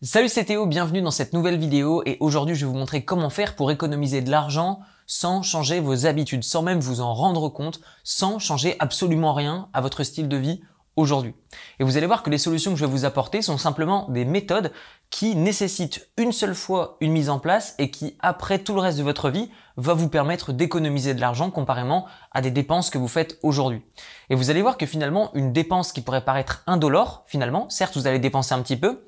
Salut c'est Théo, bienvenue dans cette nouvelle vidéo et aujourd'hui je vais vous montrer comment faire pour économiser de l'argent sans changer vos habitudes, sans même vous en rendre compte, sans changer absolument rien à votre style de vie aujourd'hui. Et vous allez voir que les solutions que je vais vous apporter sont simplement des méthodes qui nécessitent une seule fois une mise en place et qui, après tout le reste de votre vie, va vous permettre d'économiser de l'argent comparément à des dépenses que vous faites aujourd'hui. Et vous allez voir que finalement, une dépense qui pourrait paraître indolore, finalement, certes vous allez dépenser un petit peu,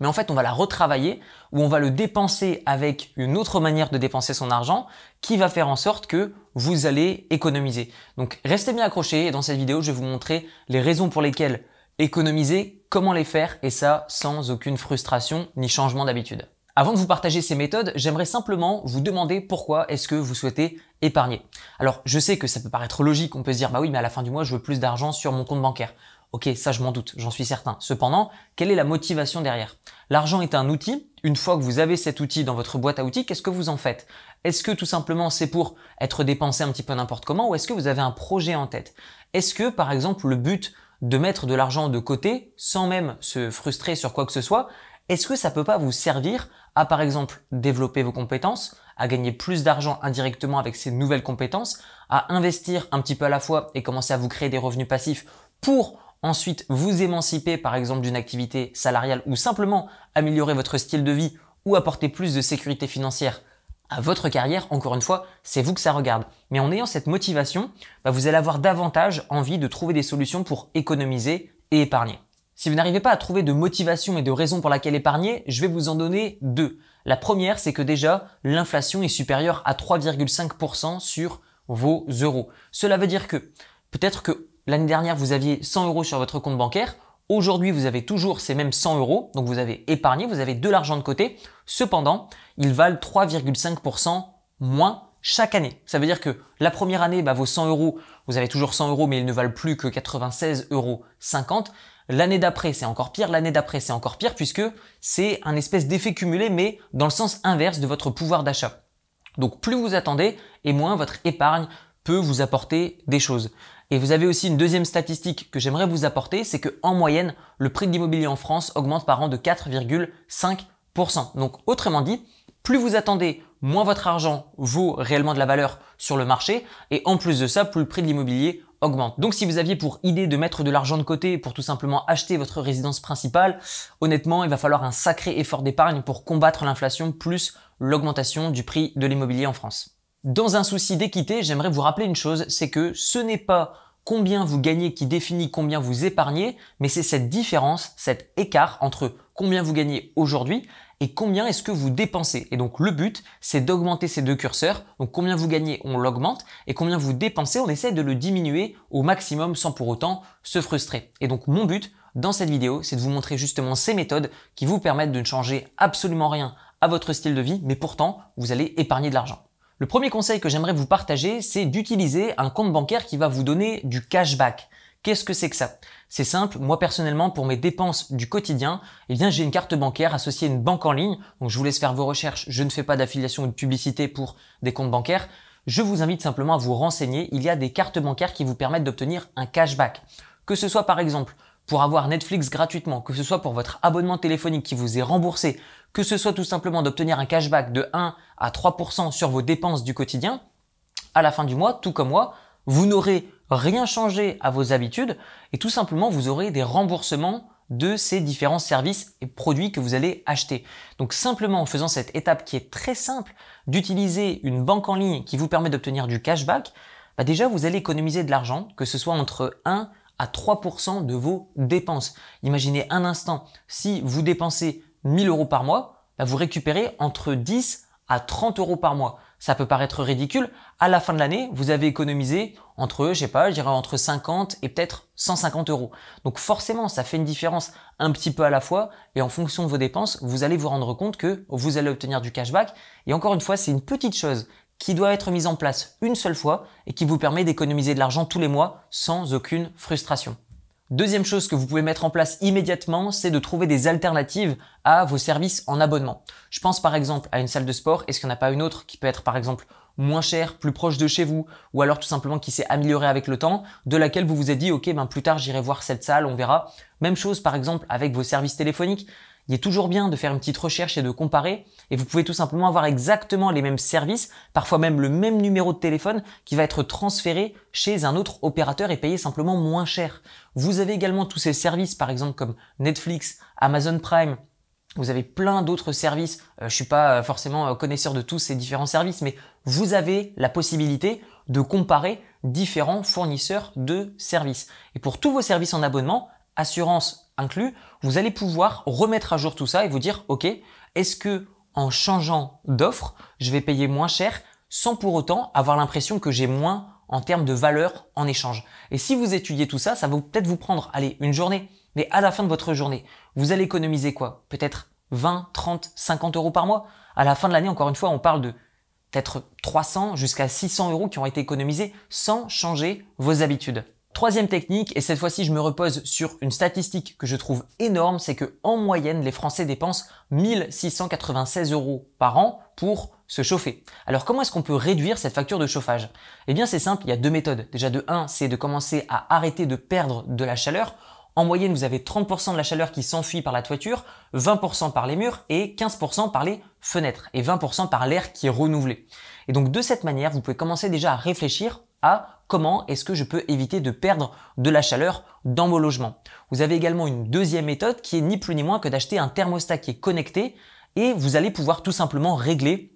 mais en fait on va la retravailler ou on va le dépenser avec une autre manière de dépenser son argent qui va faire en sorte que vous allez économiser. Donc restez bien accrochés et dans cette vidéo je vais vous montrer les raisons pour lesquelles économiser, comment les faire et ça sans aucune frustration ni changement d'habitude. Avant de vous partager ces méthodes, j'aimerais simplement vous demander pourquoi est-ce que vous souhaitez épargner. Alors je sais que ça peut paraître logique, on peut se dire bah oui mais à la fin du mois je veux plus d'argent sur mon compte bancaire. Ok, ça je m'en doute, j'en suis certain. Cependant, quelle est la motivation derrière L'argent est un outil. Une fois que vous avez cet outil dans votre boîte à outils, qu'est-ce que vous en faites Est-ce que tout simplement c'est pour être dépensé un petit peu n'importe comment ou est-ce que vous avez un projet en tête Est-ce que par exemple le but de mettre de l'argent de côté sans même se frustrer sur quoi que ce soit, est-ce que ça peut pas vous servir à par exemple développer vos compétences, à gagner plus d'argent indirectement avec ces nouvelles compétences, à investir un petit peu à la fois et commencer à vous créer des revenus passifs pour ensuite vous émanciper par exemple d'une activité salariale ou simplement améliorer votre style de vie ou apporter plus de sécurité financière à votre carrière, encore une fois, c'est vous que ça regarde. Mais en ayant cette motivation, bah, vous allez avoir davantage envie de trouver des solutions pour économiser et épargner. Si vous n'arrivez pas à trouver de motivation et de raison pour laquelle épargner, je vais vous en donner deux. La première, c'est que déjà, l'inflation est supérieure à 3,5% sur vos euros. Cela veut dire que peut-être que l'année dernière, vous aviez 100 euros sur votre compte bancaire. Aujourd'hui, vous avez toujours ces mêmes 100 euros, donc vous avez épargné, vous avez de l'argent de côté. Cependant, ils valent 3,5% moins chaque année. Ça veut dire que la première année, bah, vos 100 euros, vous avez toujours 100 euros, mais ils ne valent plus que 96,50 euros. L'année d'après, c'est encore pire. L'année d'après, c'est encore pire puisque c'est un espèce d'effet cumulé, mais dans le sens inverse de votre pouvoir d'achat. Donc plus vous attendez et moins votre épargne peut vous apporter des choses. Et vous avez aussi une deuxième statistique que j'aimerais vous apporter, c'est que en moyenne, le prix de l'immobilier en France augmente par an de 4,5%. Donc autrement dit, plus vous attendez, moins votre argent vaut réellement de la valeur sur le marché, et en plus de ça, plus le prix de l'immobilier augmente. Donc si vous aviez pour idée de mettre de l'argent de côté pour tout simplement acheter votre résidence principale, honnêtement, il va falloir un sacré effort d'épargne pour combattre l'inflation plus l'augmentation du prix de l'immobilier en France. Dans un souci d'équité, j'aimerais vous rappeler une chose, c'est que ce n'est pas combien vous gagnez qui définit combien vous épargnez, mais c'est cette différence, cet écart entre combien vous gagnez aujourd'hui et combien est-ce que vous dépensez. Et donc le but, c'est d'augmenter ces deux curseurs. Donc combien vous gagnez, on l'augmente, et combien vous dépensez, on essaie de le diminuer au maximum sans pour autant se frustrer. Et donc mon but dans cette vidéo, c'est de vous montrer justement ces méthodes qui vous permettent de ne changer absolument rien à votre style de vie, mais pourtant, vous allez épargner de l'argent. Le premier conseil que j'aimerais vous partager, c'est d'utiliser un compte bancaire qui va vous donner du cashback. Qu'est-ce que c'est que ça C'est simple, moi personnellement, pour mes dépenses du quotidien, eh bien j'ai une carte bancaire associée à une banque en ligne. Donc je vous laisse faire vos recherches, je ne fais pas d'affiliation ou de publicité pour des comptes bancaires. Je vous invite simplement à vous renseigner, il y a des cartes bancaires qui vous permettent d'obtenir un cashback. Que ce soit par exemple pour avoir Netflix gratuitement, que ce soit pour votre abonnement téléphonique qui vous est remboursé, que ce soit tout simplement d'obtenir un cashback de 1 à 3% sur vos dépenses du quotidien, à la fin du mois, tout comme moi, vous n'aurez rien changé à vos habitudes et tout simplement vous aurez des remboursements de ces différents services et produits que vous allez acheter. Donc simplement en faisant cette étape qui est très simple d'utiliser une banque en ligne qui vous permet d'obtenir du cashback, bah, déjà vous allez économiser de l'argent, que ce soit entre 1 à 3% de vos dépenses. Imaginez un instant, si vous dépensez 1000 euros par mois, bah, vous récupérez entre 10 à 30 euros par mois. Ça peut paraître ridicule. À la fin de l'année, vous avez économisé entre, je sais pas, je entre 50 et peut-être 150 euros. Donc forcément, ça fait une différence un petit peu à la fois. Et en fonction de vos dépenses, vous allez vous rendre compte que vous allez obtenir du cashback. Et encore une fois, c'est une petite chose qui doit être mise en place une seule fois et qui vous permet d'économiser de l'argent tous les mois sans aucune frustration. Deuxième chose que vous pouvez mettre en place immédiatement, c'est de trouver des alternatives à vos services en abonnement. Je pense par exemple à une salle de sport, est-ce qu'il n'y en a pas une autre qui peut être par exemple moins chère, plus proche de chez vous, ou alors tout simplement qui s'est améliorée avec le temps, de laquelle vous vous êtes dit ok ben plus tard j'irai voir cette salle, on verra. Même chose par exemple avec vos services téléphoniques, il est toujours bien de faire une petite recherche et de comparer. Et vous pouvez tout simplement avoir exactement les mêmes services, parfois même le même numéro de téléphone qui va être transféré chez un autre opérateur et payé simplement moins cher. Vous avez également tous ces services, par exemple comme Netflix, Amazon Prime, vous avez plein d'autres services. Euh, je ne suis pas euh, forcément euh, connaisseur de tous ces différents services, mais vous avez la possibilité de comparer différents fournisseurs de services. Et pour tous vos services en abonnement, assurance, inclus, vous allez pouvoir remettre à jour tout ça et vous dire, OK, est-ce que en changeant d'offre, je vais payer moins cher sans pour autant avoir l'impression que j'ai moins en termes de valeur en échange. Et si vous étudiez tout ça, ça va peut-être vous prendre, allez, une journée, mais à la fin de votre journée, vous allez économiser quoi Peut-être 20, 30, 50 euros par mois À la fin de l'année, encore une fois, on parle de peut-être 300 jusqu'à 600 euros qui ont été économisés sans changer vos habitudes. Troisième technique, et cette fois-ci je me repose sur une statistique que je trouve énorme, c'est que en moyenne les Français dépensent 1696 euros par an pour se chauffer. Alors comment est-ce qu'on peut réduire cette facture de chauffage Eh bien c'est simple, il y a deux méthodes. Déjà de 1, c'est de commencer à arrêter de perdre de la chaleur. En moyenne, vous avez 30% de la chaleur qui s'enfuit par la toiture, 20% par les murs et 15% par les fenêtres et 20% par l'air qui est renouvelé. Et donc de cette manière, vous pouvez commencer déjà à réfléchir comment est-ce que je peux éviter de perdre de la chaleur dans mon logement. Vous avez également une deuxième méthode qui est ni plus ni moins que d'acheter un thermostat qui est connecté et vous allez pouvoir tout simplement régler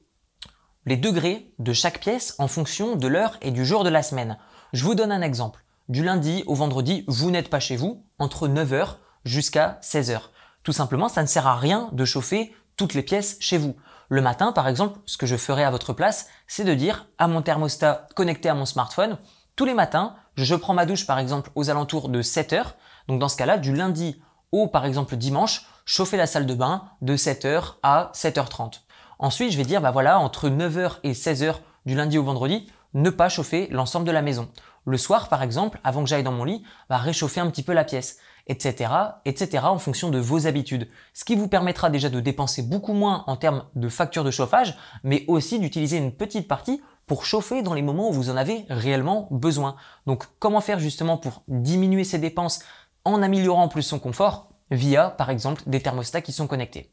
les degrés de chaque pièce en fonction de l'heure et du jour de la semaine. Je vous donne un exemple. Du lundi au vendredi, vous n'êtes pas chez vous entre 9h jusqu'à 16h. Tout simplement, ça ne sert à rien de chauffer toutes les pièces chez vous. Le matin, par exemple, ce que je ferai à votre place, c'est de dire à mon thermostat connecté à mon smartphone, tous les matins, je prends ma douche par exemple aux alentours de 7 heures. Donc dans ce cas-là, du lundi au par exemple dimanche, chauffer la salle de bain de 7h à 7h30. Ensuite, je vais dire bah voilà, entre 9h et 16h du lundi au vendredi, ne pas chauffer l'ensemble de la maison. Le soir par exemple, avant que j'aille dans mon lit, bah, réchauffer un petit peu la pièce etc., etc., en fonction de vos habitudes. Ce qui vous permettra déjà de dépenser beaucoup moins en termes de factures de chauffage, mais aussi d'utiliser une petite partie pour chauffer dans les moments où vous en avez réellement besoin. Donc comment faire justement pour diminuer ses dépenses en améliorant en plus son confort via par exemple des thermostats qui sont connectés.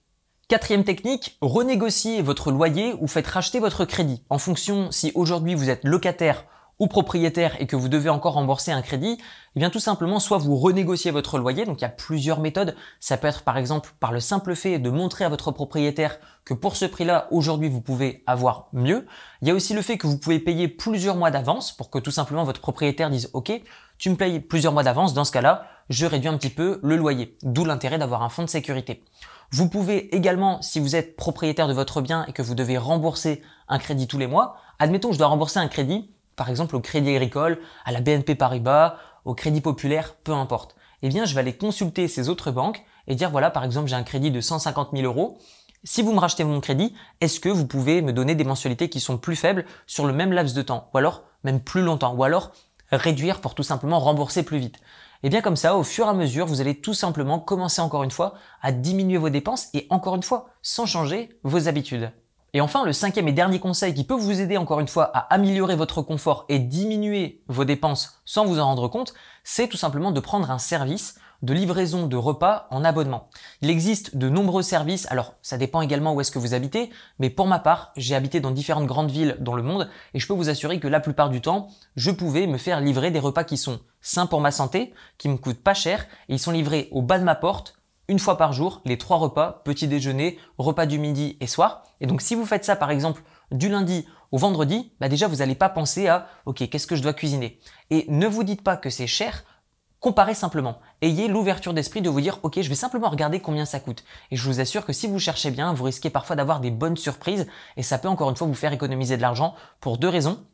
Quatrième technique, renégociez votre loyer ou faites racheter votre crédit. En fonction si aujourd'hui vous êtes locataire ou propriétaire et que vous devez encore rembourser un crédit, eh bien tout simplement soit vous renégociez votre loyer, donc il y a plusieurs méthodes, ça peut être par exemple par le simple fait de montrer à votre propriétaire que pour ce prix-là, aujourd'hui vous pouvez avoir mieux. Il y a aussi le fait que vous pouvez payer plusieurs mois d'avance pour que tout simplement votre propriétaire dise OK, tu me payes plusieurs mois d'avance, dans ce cas-là, je réduis un petit peu le loyer, d'où l'intérêt d'avoir un fonds de sécurité. Vous pouvez également, si vous êtes propriétaire de votre bien et que vous devez rembourser un crédit tous les mois, admettons que je dois rembourser un crédit, par exemple au Crédit Agricole, à la BNP Paribas, au Crédit Populaire, peu importe. Eh bien, je vais aller consulter ces autres banques et dire voilà, par exemple, j'ai un crédit de 150 000 euros. Si vous me rachetez mon crédit, est-ce que vous pouvez me donner des mensualités qui sont plus faibles sur le même laps de temps, ou alors même plus longtemps, ou alors réduire pour tout simplement rembourser plus vite. Et eh bien comme ça, au fur et à mesure, vous allez tout simplement commencer encore une fois à diminuer vos dépenses et encore une fois, sans changer vos habitudes. Et enfin, le cinquième et dernier conseil qui peut vous aider encore une fois à améliorer votre confort et diminuer vos dépenses sans vous en rendre compte, c'est tout simplement de prendre un service de livraison de repas en abonnement. Il existe de nombreux services, alors ça dépend également où est-ce que vous habitez, mais pour ma part, j'ai habité dans différentes grandes villes dans le monde et je peux vous assurer que la plupart du temps, je pouvais me faire livrer des repas qui sont sains pour ma santé, qui me coûtent pas cher et ils sont livrés au bas de ma porte une fois par jour, les trois repas, petit déjeuner, repas du midi et soir. Et donc si vous faites ça par exemple du lundi au vendredi, bah, déjà vous n'allez pas penser à ok qu'est-ce que je dois cuisiner. Et ne vous dites pas que c'est cher, comparez simplement. Ayez l'ouverture d'esprit de vous dire ok je vais simplement regarder combien ça coûte. Et je vous assure que si vous cherchez bien, vous risquez parfois d'avoir des bonnes surprises et ça peut encore une fois vous faire économiser de l'argent pour deux raisons.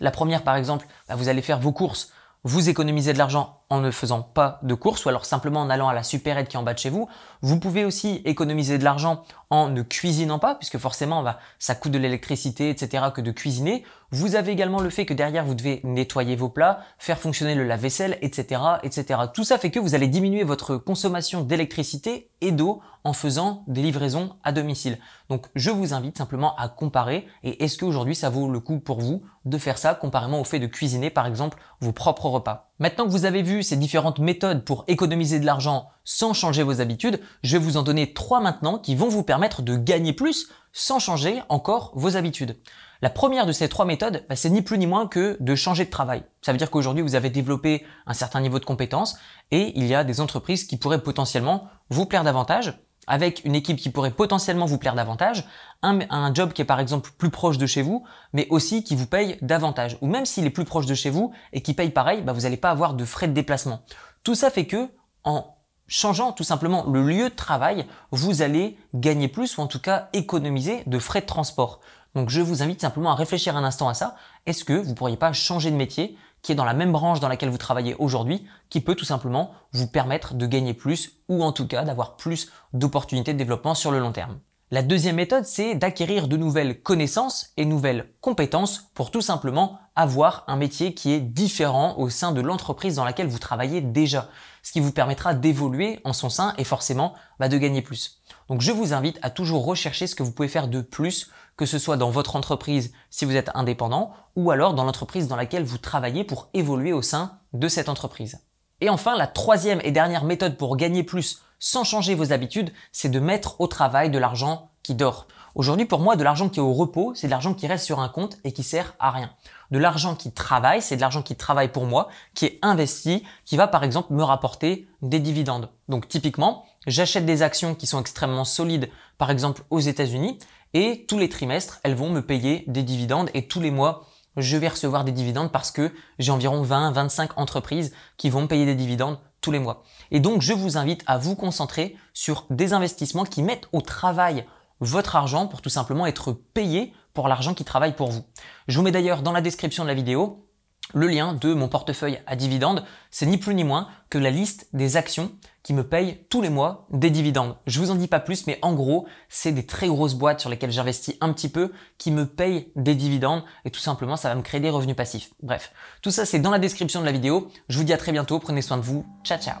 La première par exemple, bah, vous allez faire vos courses, vous économisez de l'argent en ne faisant pas de course ou alors simplement en allant à la super-aide qui est en bas de chez vous. Vous pouvez aussi économiser de l'argent en ne cuisinant pas, puisque forcément bah, ça coûte de l'électricité, etc., que de cuisiner. Vous avez également le fait que derrière vous devez nettoyer vos plats, faire fonctionner le lave-vaisselle, etc., etc. Tout ça fait que vous allez diminuer votre consommation d'électricité et d'eau en faisant des livraisons à domicile. Donc je vous invite simplement à comparer et est-ce qu'aujourd'hui ça vaut le coup pour vous de faire ça comparément au fait de cuisiner par exemple vos propres repas. Maintenant que vous avez vu ces différentes méthodes pour économiser de l'argent sans changer vos habitudes, je vais vous en donner trois maintenant qui vont vous permettre de gagner plus sans changer encore vos habitudes. La première de ces trois méthodes, bah, c'est ni plus ni moins que de changer de travail. Ça veut dire qu'aujourd'hui, vous avez développé un certain niveau de compétences et il y a des entreprises qui pourraient potentiellement vous plaire davantage avec une équipe qui pourrait potentiellement vous plaire davantage, un, un, job qui est par exemple plus proche de chez vous, mais aussi qui vous paye davantage. Ou même s'il est plus proche de chez vous et qui paye pareil, bah, vous n'allez pas avoir de frais de déplacement. Tout ça fait que, en changeant tout simplement le lieu de travail, vous allez gagner plus ou en tout cas économiser de frais de transport. Donc je vous invite simplement à réfléchir un instant à ça. Est-ce que vous ne pourriez pas changer de métier qui est dans la même branche dans laquelle vous travaillez aujourd'hui, qui peut tout simplement vous permettre de gagner plus ou en tout cas d'avoir plus d'opportunités de développement sur le long terme. La deuxième méthode, c'est d'acquérir de nouvelles connaissances et nouvelles compétences pour tout simplement avoir un métier qui est différent au sein de l'entreprise dans laquelle vous travaillez déjà, ce qui vous permettra d'évoluer en son sein et forcément bah, de gagner plus. Donc je vous invite à toujours rechercher ce que vous pouvez faire de plus, que ce soit dans votre entreprise si vous êtes indépendant, ou alors dans l'entreprise dans laquelle vous travaillez pour évoluer au sein de cette entreprise. Et enfin, la troisième et dernière méthode pour gagner plus sans changer vos habitudes, c'est de mettre au travail de l'argent qui dort. Aujourd'hui, pour moi, de l'argent qui est au repos, c'est de l'argent qui reste sur un compte et qui sert à rien. De l'argent qui travaille, c'est de l'argent qui travaille pour moi, qui est investi, qui va par exemple me rapporter des dividendes. Donc typiquement, j'achète des actions qui sont extrêmement solides, par exemple aux États-Unis, et tous les trimestres, elles vont me payer des dividendes et tous les mois, je vais recevoir des dividendes parce que j'ai environ 20-25 entreprises qui vont me payer des dividendes les mois. Et donc, je vous invite à vous concentrer sur des investissements qui mettent au travail votre argent pour tout simplement être payé pour l'argent qui travaille pour vous. Je vous mets d'ailleurs dans la description de la vidéo le lien de mon portefeuille à dividendes, c'est ni plus ni moins que la liste des actions qui me paye tous les mois des dividendes. Je vous en dis pas plus, mais en gros, c'est des très grosses boîtes sur lesquelles j'investis un petit peu qui me payent des dividendes et tout simplement, ça va me créer des revenus passifs. Bref, tout ça, c'est dans la description de la vidéo. Je vous dis à très bientôt. Prenez soin de vous. Ciao, ciao.